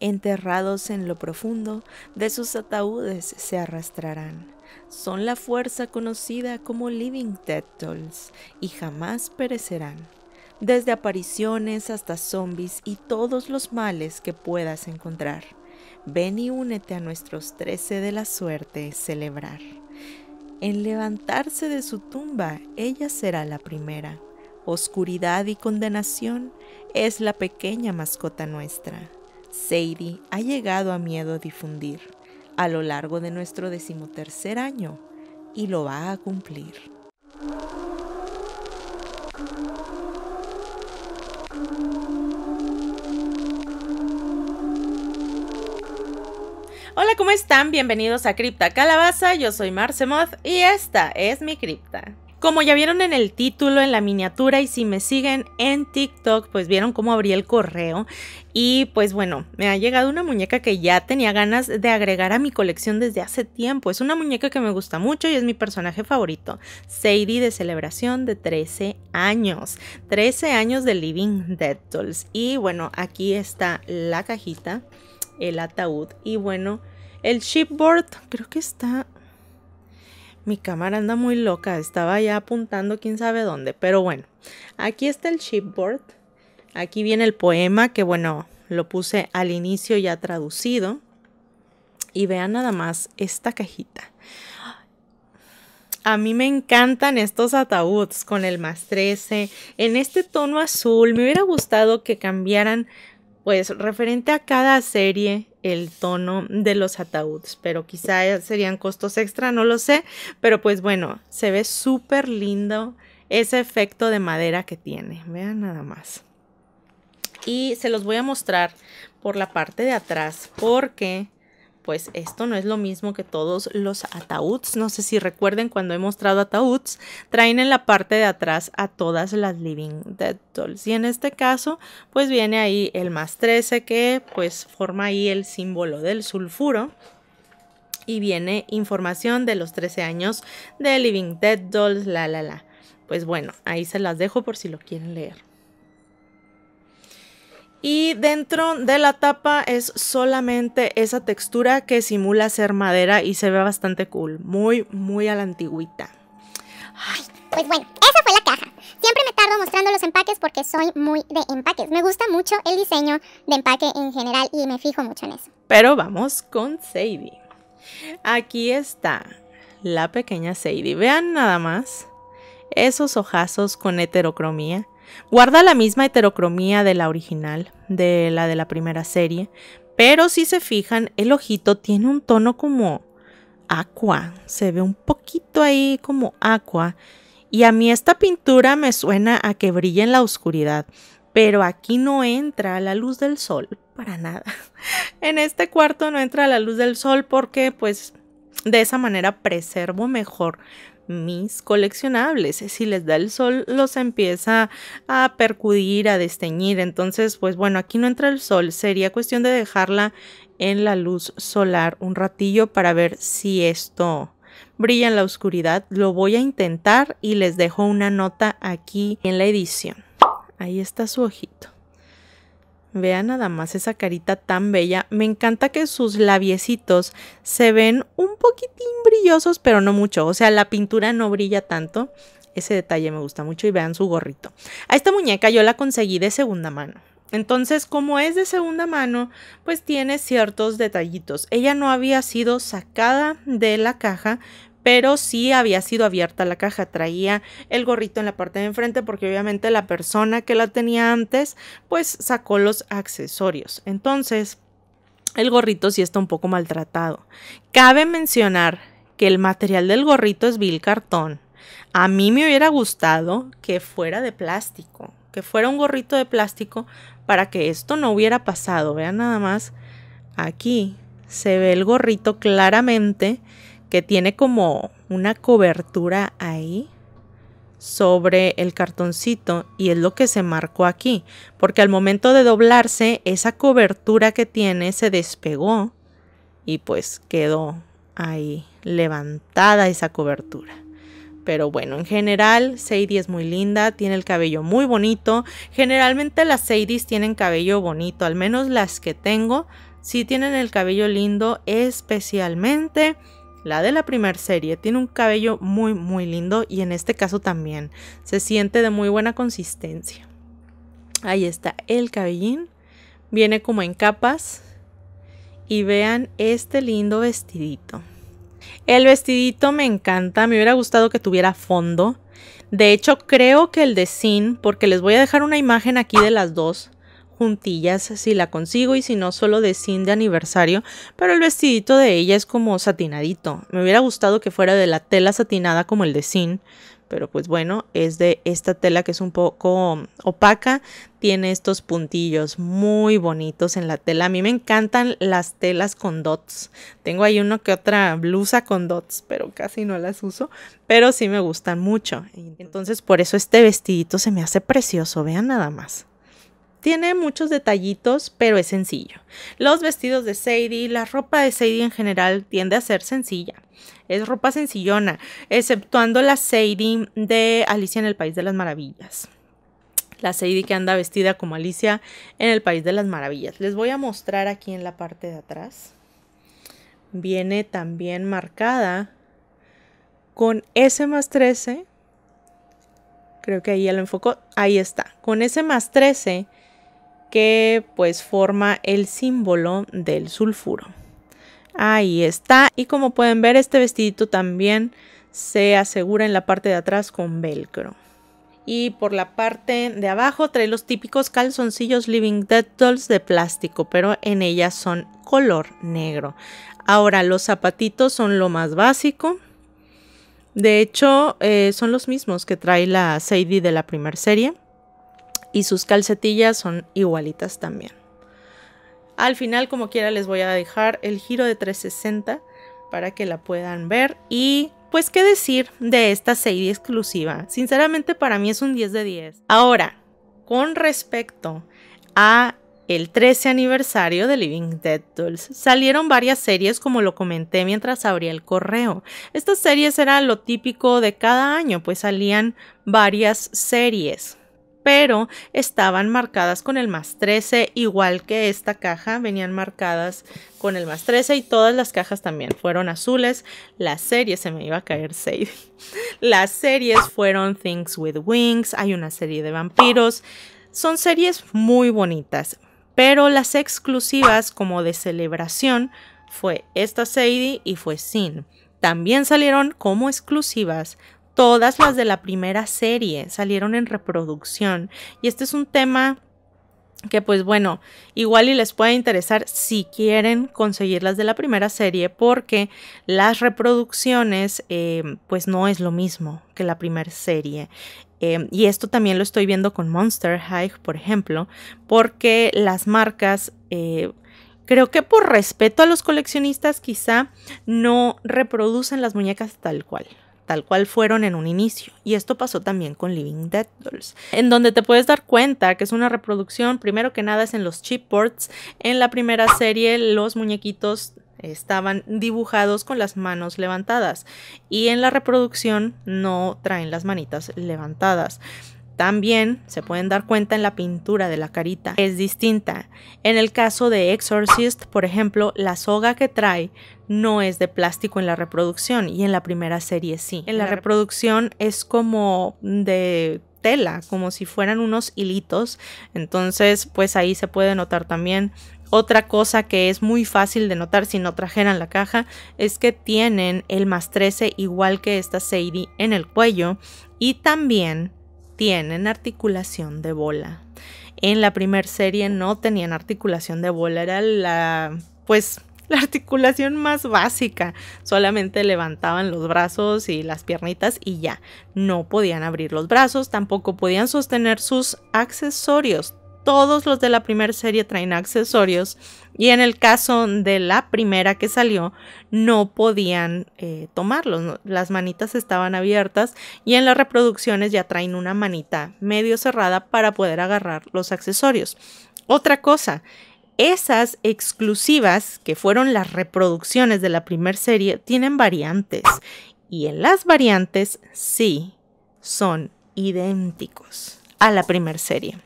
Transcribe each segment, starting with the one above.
enterrados en lo profundo de sus ataúdes se arrastrarán. Son la fuerza conocida como Living dolls y jamás perecerán. Desde apariciones hasta zombies y todos los males que puedas encontrar. Ven y únete a nuestros trece de la suerte celebrar. En levantarse de su tumba, ella será la primera. Oscuridad y condenación es la pequeña mascota nuestra Sadie ha llegado a miedo a difundir a lo largo de nuestro decimotercer año y lo va a cumplir. Hola, ¿cómo están? Bienvenidos a Cripta Calabaza. Yo soy Moth y esta es mi cripta. Como ya vieron en el título, en la miniatura y si me siguen en TikTok, pues vieron cómo abrí el correo y pues bueno, me ha llegado una muñeca que ya tenía ganas de agregar a mi colección desde hace tiempo. Es una muñeca que me gusta mucho y es mi personaje favorito, Sadie de celebración de 13 años, 13 años de Living Dead Dolls. Y bueno, aquí está la cajita, el ataúd y bueno, el shipboard creo que está mi cámara anda muy loca, estaba ya apuntando quién sabe dónde, pero bueno, aquí está el chipboard, aquí viene el poema que bueno, lo puse al inicio ya traducido y vean nada más esta cajita. A mí me encantan estos ataúdes con el más 13 en este tono azul. Me hubiera gustado que cambiaran, pues, referente a cada serie el tono de los ataúdes, pero quizá serían costos extra, no lo sé, pero pues bueno, se ve súper lindo ese efecto de madera que tiene, vean nada más. Y se los voy a mostrar por la parte de atrás porque pues esto no es lo mismo que todos los ataúds. No sé si recuerden cuando he mostrado ataúds, traen en la parte de atrás a todas las Living Dead Dolls. Y en este caso, pues viene ahí el más 13 que pues forma ahí el símbolo del sulfuro. Y viene información de los 13 años de Living Dead Dolls, la la la. Pues bueno, ahí se las dejo por si lo quieren leer. Y dentro de la tapa es solamente esa textura que simula ser madera y se ve bastante cool. Muy, muy a la antigüita. Ay, pues bueno, esa fue la caja. Siempre me tardo mostrando los empaques porque soy muy de empaques. Me gusta mucho el diseño de empaque en general y me fijo mucho en eso. Pero vamos con Sadie. Aquí está la pequeña Sadie. Vean nada más esos ojazos con heterocromía. Guarda la misma heterocromía de la original, de la de la primera serie, pero si se fijan, el ojito tiene un tono como aqua, se ve un poquito ahí como aqua. Y a mí esta pintura me suena a que brilla en la oscuridad, pero aquí no entra la luz del sol para nada. En este cuarto no entra la luz del sol porque pues de esa manera preservo mejor mis coleccionables. Eh, si les da el sol, los empieza a percudir, a desteñir. Entonces, pues bueno, aquí no entra el sol. Sería cuestión de dejarla en la luz solar un ratillo para ver si esto brilla en la oscuridad. Lo voy a intentar y les dejo una nota aquí en la edición. Ahí está su ojito. Vean nada más esa carita tan bella. Me encanta que sus labiecitos se ven un poquitín brillosos, pero no mucho. O sea, la pintura no brilla tanto. Ese detalle me gusta mucho y vean su gorrito. A esta muñeca yo la conseguí de segunda mano. Entonces, como es de segunda mano, pues tiene ciertos detallitos. Ella no había sido sacada de la caja, pero sí había sido abierta la caja, traía el gorrito en la parte de enfrente porque obviamente la persona que la tenía antes pues sacó los accesorios. Entonces, el gorrito sí está un poco maltratado. Cabe mencionar que el material del gorrito es vil cartón. A mí me hubiera gustado que fuera de plástico, que fuera un gorrito de plástico para que esto no hubiera pasado. Vean nada más, aquí se ve el gorrito claramente que tiene como una cobertura ahí sobre el cartoncito y es lo que se marcó aquí porque al momento de doblarse esa cobertura que tiene se despegó y pues quedó ahí levantada esa cobertura pero bueno, en general, Sadie es muy linda, tiene el cabello muy bonito. Generalmente las Sadies tienen cabello bonito, al menos las que tengo, sí tienen el cabello lindo, especialmente la de la primer serie tiene un cabello muy muy lindo y en este caso también se siente de muy buena consistencia. Ahí está el cabellín. Viene como en capas. Y vean este lindo vestidito. El vestidito me encanta. Me hubiera gustado que tuviera fondo. De hecho creo que el de Sin, porque les voy a dejar una imagen aquí de las dos puntillas si la consigo y si no solo de sin de aniversario, pero el vestidito de ella es como satinadito. Me hubiera gustado que fuera de la tela satinada como el de sin pero pues bueno, es de esta tela que es un poco opaca, tiene estos puntillos muy bonitos en la tela. A mí me encantan las telas con dots. Tengo ahí uno que otra blusa con dots, pero casi no las uso, pero sí me gustan mucho. Entonces por eso este vestidito se me hace precioso, vean nada más. Tiene muchos detallitos, pero es sencillo. Los vestidos de Sadie, la ropa de Sadie en general tiende a ser sencilla. Es ropa sencillona, exceptuando la Sadie de Alicia en el País de las Maravillas. La Sadie que anda vestida como Alicia en el País de las Maravillas. Les voy a mostrar aquí en la parte de atrás. Viene también marcada con S más 13. Creo que ahí ya lo enfocó. Ahí está. Con S más 13 que pues forma el símbolo del sulfuro. Ahí está. Y como pueden ver, este vestidito también se asegura en la parte de atrás con velcro. Y por la parte de abajo trae los típicos calzoncillos Living Dead Dolls de plástico, pero en ellas son color negro. Ahora, los zapatitos son lo más básico. De hecho, eh, son los mismos que trae la Sadie de la primera serie y sus calcetillas son igualitas también. Al final, como quiera, les voy a dejar el giro de 360 para que la puedan ver. Y pues, ¿qué decir de esta serie exclusiva? Sinceramente, para mí es un 10 de 10. Ahora, con respecto a el 13 aniversario de Living Dead Dolls. Salieron varias series, como lo comenté mientras abría el correo. Estas series eran lo típico de cada año, pues salían varias series pero estaban marcadas con el más 13, igual que esta caja, venían marcadas con el más 13 y todas las cajas también fueron azules. La serie, se me iba a caer Sadie. Las series fueron Things with Wings, hay una serie de vampiros. Son series muy bonitas, pero las exclusivas como de celebración fue esta Sadie y fue Sin. También salieron como exclusivas Todas las de la primera serie salieron en reproducción. Y este es un tema que pues bueno, igual y les puede interesar si quieren conseguir las de la primera serie porque las reproducciones eh, pues no es lo mismo que la primera serie. Em, y esto también lo estoy viendo con Monster High, por ejemplo, porque las marcas eh, creo que por respeto a los coleccionistas quizá no reproducen las muñecas tal cual tal cual fueron en un inicio. Y esto pasó también con Living Dead Dolls, en donde te puedes dar cuenta que es una reproducción, primero que nada es en los chipboards. En la primera serie los muñequitos estaban dibujados con las manos levantadas y en la reproducción no traen las manitas levantadas. También se pueden dar cuenta en la pintura de la carita, es distinta. En el caso de Exorcist, por ejemplo, la soga que trae no es de plástico en la reproducción y en la primera serie sí. En la reproducción es como de tela, como si fueran unos hilitos, entonces pues ahí se puede notar también otra cosa que es muy fácil de notar si no trajeran la caja es que tienen el más 13 igual que esta Sadie en el cuello y también tienen articulación de bola. En la primera serie no tenían articulación de bola, era la, pues, la articulación más básica. Solamente levantaban los brazos y las piernitas y ya. No podían abrir los brazos, tampoco podían sostener sus accesorios todos los de la primera serie traen accesorios y en el caso de la primera que salió no podían eh, tomarlos, las manitas estaban abiertas y en las reproducciones ya traen una manita medio cerrada para poder agarrar los accesorios. Otra cosa, esas exclusivas, que fueron las reproducciones de la primera serie, tienen variantes. Y en las variantes sí son idénticos a la primera serie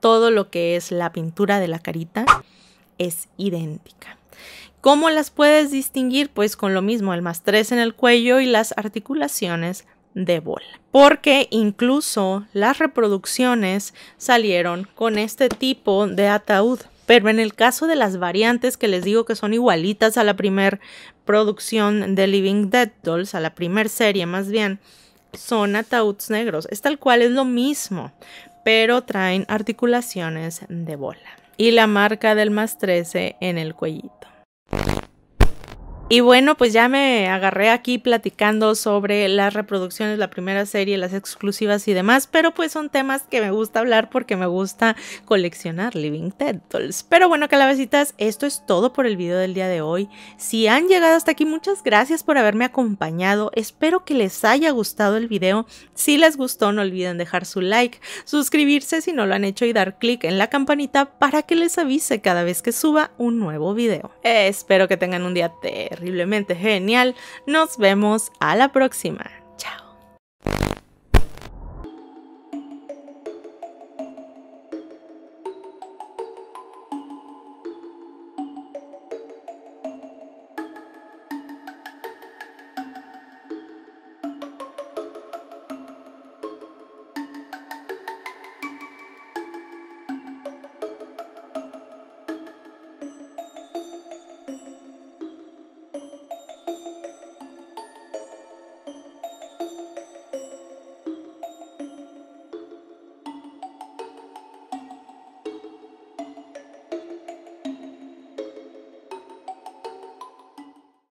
todo lo que es la pintura de la carita es idéntica. ¿Cómo las puedes distinguir? Pues con lo mismo, el más 3 en el cuello y las articulaciones de bola. Porque incluso las reproducciones salieron con este tipo de ataúd. Pero en el caso de las variantes que les digo que son igualitas a la primera producción de Living Dead Dolls, a la primera serie más bien, son ataúds negros. Es tal cual, es lo mismo pero traen articulaciones de bola y la marca del más 13 en el cuellito. Y bueno, pues ya me agarré aquí platicando sobre las reproducciones, la primera serie, las exclusivas y demás, pero pues son temas que me gusta hablar porque me gusta coleccionar Living Ted Pero bueno, calabecitas, esto es todo por el video del día de hoy. Si han llegado hasta aquí, muchas gracias por haberme acompañado. Espero que les haya gustado el video. Si les gustó, no olviden dejar su like, suscribirse si no lo han hecho y dar clic en la campanita para que les avise cada vez que suba un nuevo video. Eh, espero que tengan un día terrible terriblemente genial. Nos vemos a la próxima.